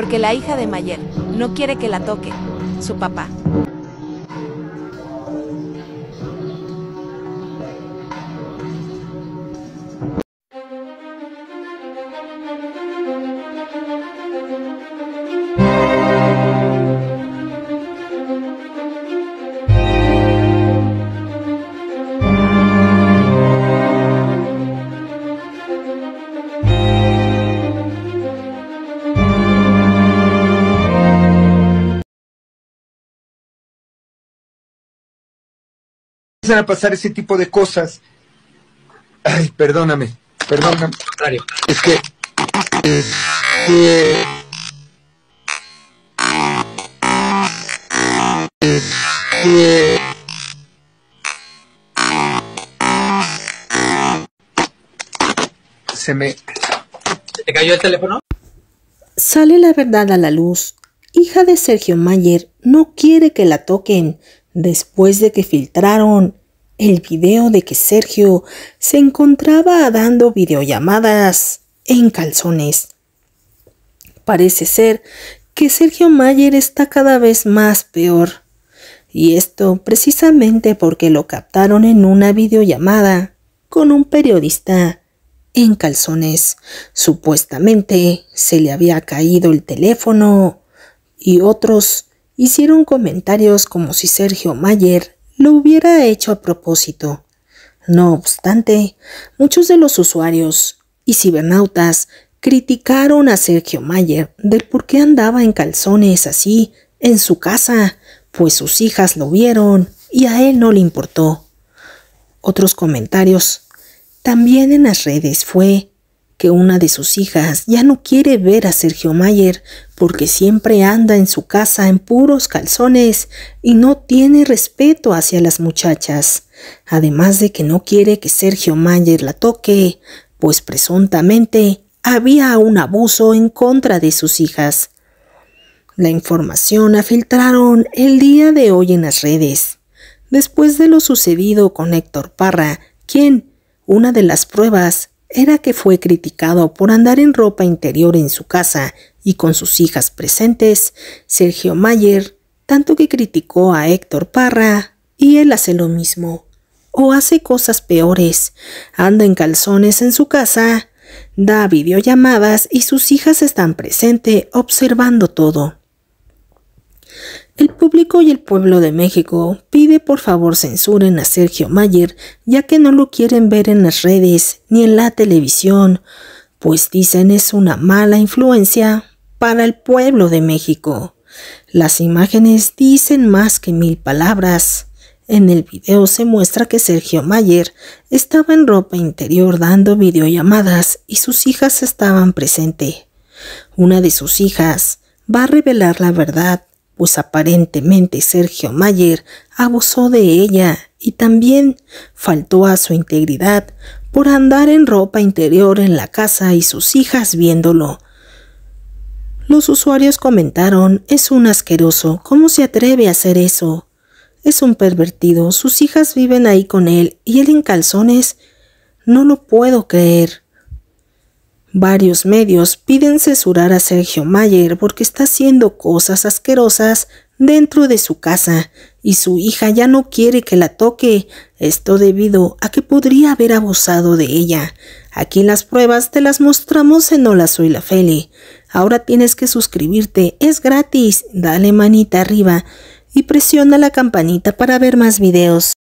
porque la hija de Mayer no quiere que la toque, su papá. a pasar ese tipo de cosas. Ay, perdóname, perdóname. Es es se me... ¿Te cayó el teléfono? Sale la verdad a la luz. Hija de Sergio Mayer no quiere que la toquen después de que filtraron el video de que Sergio se encontraba dando videollamadas en calzones. Parece ser que Sergio Mayer está cada vez más peor. Y esto precisamente porque lo captaron en una videollamada con un periodista en calzones. Supuestamente se le había caído el teléfono y otros hicieron comentarios como si Sergio Mayer lo hubiera hecho a propósito. No obstante, muchos de los usuarios y cibernautas criticaron a Sergio Mayer del por qué andaba en calzones así en su casa, pues sus hijas lo vieron y a él no le importó. Otros comentarios también en las redes fue que una de sus hijas ya no quiere ver a Sergio Mayer porque siempre anda en su casa en puros calzones y no tiene respeto hacia las muchachas, además de que no quiere que Sergio Mayer la toque, pues presuntamente había un abuso en contra de sus hijas. La información la filtraron el día de hoy en las redes, después de lo sucedido con Héctor Parra, quien, una de las pruebas era que fue criticado por andar en ropa interior en su casa y con sus hijas presentes, Sergio Mayer, tanto que criticó a Héctor Parra, y él hace lo mismo, o hace cosas peores, anda en calzones en su casa, da videollamadas y sus hijas están presentes observando todo. El público y el pueblo de México pide por favor censuren a Sergio Mayer, ya que no lo quieren ver en las redes ni en la televisión, pues dicen es una mala influencia para el pueblo de México. Las imágenes dicen más que mil palabras. En el video se muestra que Sergio Mayer estaba en ropa interior dando videollamadas y sus hijas estaban presentes. Una de sus hijas va a revelar la verdad pues aparentemente Sergio Mayer abusó de ella y también faltó a su integridad por andar en ropa interior en la casa y sus hijas viéndolo. Los usuarios comentaron, es un asqueroso, ¿cómo se atreve a hacer eso? Es un pervertido, sus hijas viven ahí con él y él en calzones. No lo puedo creer. Varios medios piden censurar a Sergio Mayer porque está haciendo cosas asquerosas dentro de su casa y su hija ya no quiere que la toque, esto debido a que podría haber abusado de ella. Aquí las pruebas te las mostramos en Hola Soy la Feli. Ahora tienes que suscribirte, es gratis, dale manita arriba y presiona la campanita para ver más videos.